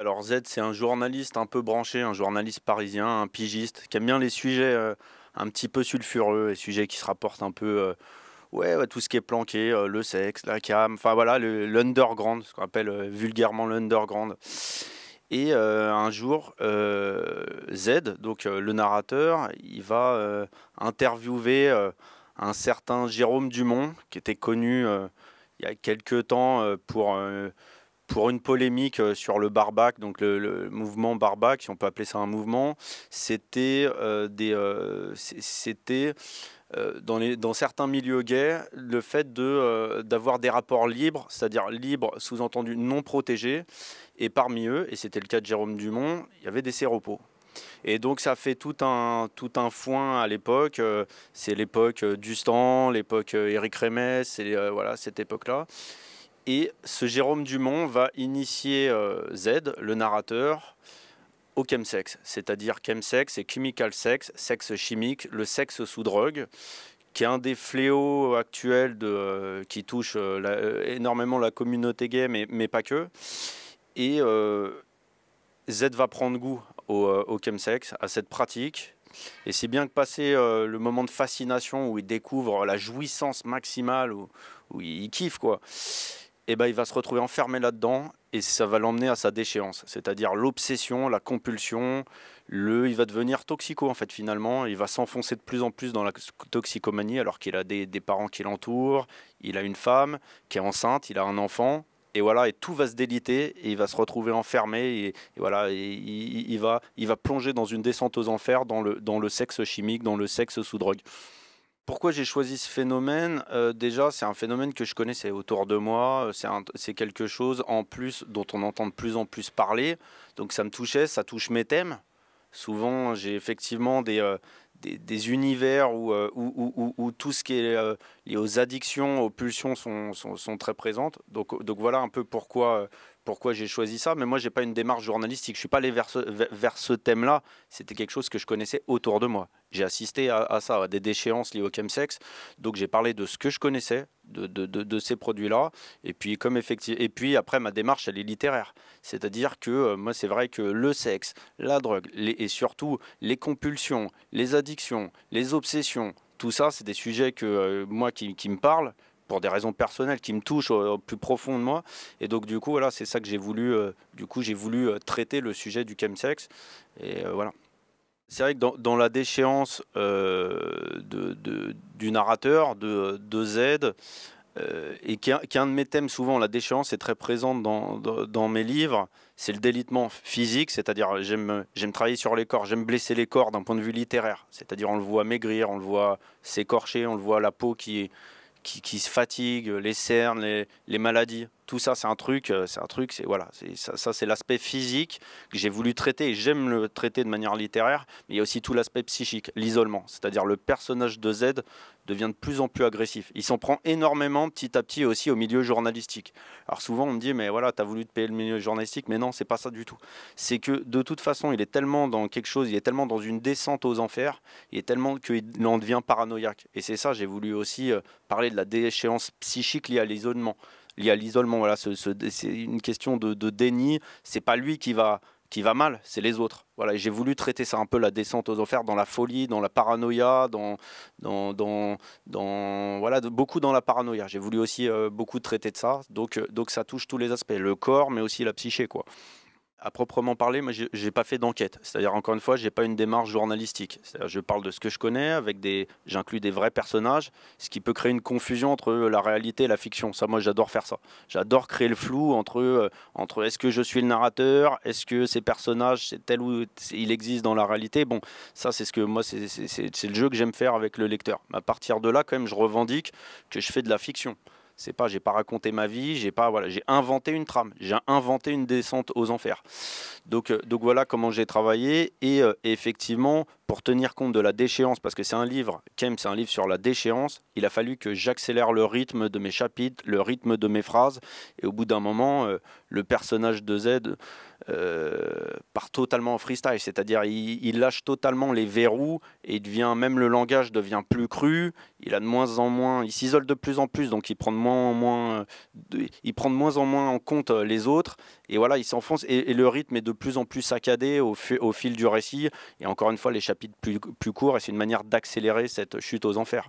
Alors Z, c'est un journaliste un peu branché, un journaliste parisien, un pigiste, qui aime bien les sujets euh, un petit peu sulfureux, les sujets qui se rapportent un peu... Euh, ouais, tout ce qui est planqué, euh, le sexe, la cam, enfin voilà, l'underground, ce qu'on appelle vulgairement l'underground. Et un jour, Z, donc le narrateur, il va interviewer un certain Jérôme Dumont, qui était connu il y a quelques temps pour pour une polémique euh, sur le barbac, donc le, mouvement barbac, si on peut appeler ça un mouvement, c'était euh, des, euh, c'était dans, les, dans certains milieux gays le fait de d'avoir des rapports libres, c'est-à-dire libres sous-entendu non protégés, et parmi eux, et c'était le cas de Jérôme Dumont, il y avait des séropos. Et donc ça fait tout un, tout un foin à l'époque. C'est l'époque Dustan, l'époque Éric Remes, c'est voilà, cette époque-là. Et ce Jérôme Dumont va initier euh, Z, le narrateur, au chemsex, c'est-à-dire chemsex et chemical sex, sexe chimique, le sexe sous drogue, qui est un des fléaux actuels de, euh, qui touche euh, énormément la communauté gay, mais, mais pas que. Et Z va prendre goût au, chemsex, à cette pratique. Et c'est bien que passé le moment de fascination où il découvre la jouissance maximale, où il kiffe, quoi eh ben, il va se retrouver enfermé là-dedans et ça va l'emmener à sa déchéance, c'est-à-dire l'obsession, la compulsion, le, il va devenir toxico en fait finalement, il va s'enfoncer de plus en plus dans la toxicomanie alors qu'il a des, parents qui l'entourent, il a une femme qui est enceinte, il a un enfant, et voilà, et tout va se déliter, et il va se retrouver enfermé, et, voilà, il, va, il va plonger dans une descente aux enfers, dans le, dans le sexe chimique, dans le sexe sous drogue. Pourquoi j'ai choisi ce phénomène euh, Déjà, c'est un phénomène que je connaissais autour de moi. Euh, c'est quelque chose en plus dont on entend de plus en plus parler. Donc ça me touchait, ça touche mes thèmes. Souvent, j'ai effectivement des, euh, des, univers où, où, tout ce qui est lié aux addictions, aux pulsions sont, sont, sont très présentes. Donc, donc voilà un peu pourquoi pourquoi j'ai choisi ça, mais moi, n'ai pas une démarche journalistique. Je ne suis pas allé vers ce, thème-là. C'était quelque chose que je connaissais autour de moi. J'ai assisté à, ça, à des déchéances liées au chemsex. Donc, j'ai parlé de ce que je connaissais, de, ces produits-là. Et puis, comme et puis après, ma démarche, elle est littéraire. C'est-à-dire que euh, moi, c'est vrai que le sexe, la drogue, et surtout les compulsions, les addictions, les obsessions, tout ça, c'est des sujets que euh, moi qui, qui me parlent pour des raisons personnelles qui me touchent au, plus profond de moi. Et donc du coup, voilà, c'est ça que j'ai voulu. Euh, du coup, j'ai voulu euh, traiter le sujet du chemsex. Et euh, voilà. C'est vrai que dans, la déchéance de, du narrateur, de, de Z, et qu'un de mes thèmes souvent, la déchéance est très présente dans, dans mes livres, c'est le délitement physique, c'est-à-dire j'aime travailler sur les corps, j'aime blesser les corps d'un point de vue littéraire, c'est-à-dire on le voit maigrir, on le voit s'écorcher, on le voit la peau qui est qui, qui se fatiguent, les cernes, les, les maladies tout ça, c'est un truc, euh, c'est un truc, c'est voilà, ça, ça c'est l'aspect physique que j'ai voulu traiter et j'aime le traiter de manière littéraire. Mais il y a aussi tout l'aspect psychique, l'isolement, c'est-à-dire le personnage de Z devient de plus en plus agressif. Il s'en prend énormément petit à petit aussi au milieu journalistique. Alors souvent on me dit mais voilà, tu as voulu te payer le milieu journalistique, mais non, c'est pas ça du tout. C'est que de toute façon, il est tellement dans quelque chose, il est tellement dans une descente aux enfers, il est tellement qu'il en devient paranoïaque. Et c'est ça, j'ai voulu aussi euh, parler de la déchéance psychique liée à l'isolement y à l'isolement. Voilà, c'est une question de, de déni. C'est pas lui qui va qui va mal, c'est les autres. Voilà, j'ai voulu traiter ça un peu la descente aux enfers dans la folie, dans la paranoïa, dans, dans, dans, voilà, beaucoup dans la paranoïa. J'ai voulu aussi euh, beaucoup traiter de ça. Donc, euh, donc ça touche tous les aspects, le corps, mais aussi la psyché, quoi à proprement parler, moi, je n'ai pas fait d'enquête. C'est-à-dire, encore une fois, je n'ai pas une démarche journalistique. Je parle de ce que je connais, avec des, j'inclus des vrais personnages, ce qui peut créer une confusion entre euh, la réalité et la fiction. Ça, moi, j'adore faire ça. J'adore créer le flou entre, euh, entre est-ce que je suis le narrateur, est-ce que ces personnages, c'est tel ou il existe dans la réalité. Bon, ça, c'est ce que moi, c'est le jeu que j'aime faire avec le lecteur. À partir de là, quand même, je revendique que je fais de la fiction. C'est pas, j'ai pas raconté ma vie, j'ai pas, voilà, j'ai inventé une trame, j'ai inventé une descente aux enfers. Donc, euh, donc voilà comment j'ai travaillé et euh, effectivement pour tenir compte de la déchéance, parce que c'est un livre, Kem, c'est un livre sur la déchéance, il a fallu que j'accélère le rythme de mes chapitres, le rythme de mes phrases, et au bout d'un moment, euh, le personnage de Z euh, part totalement en freestyle, c'est-à-dire il, lâche totalement les verrous, et devient, même le langage devient plus cru, il a de moins en moins, il s'isole de plus en plus, donc il prend de moins en moins, il prend de moins en moins en compte euh, les autres, et voilà, il s'enfonce, et, le rythme est de plus en plus saccadé au, au fil du récit, et encore une fois, les chapitres plus court et c'est une manière d'accélérer cette chute aux enfers.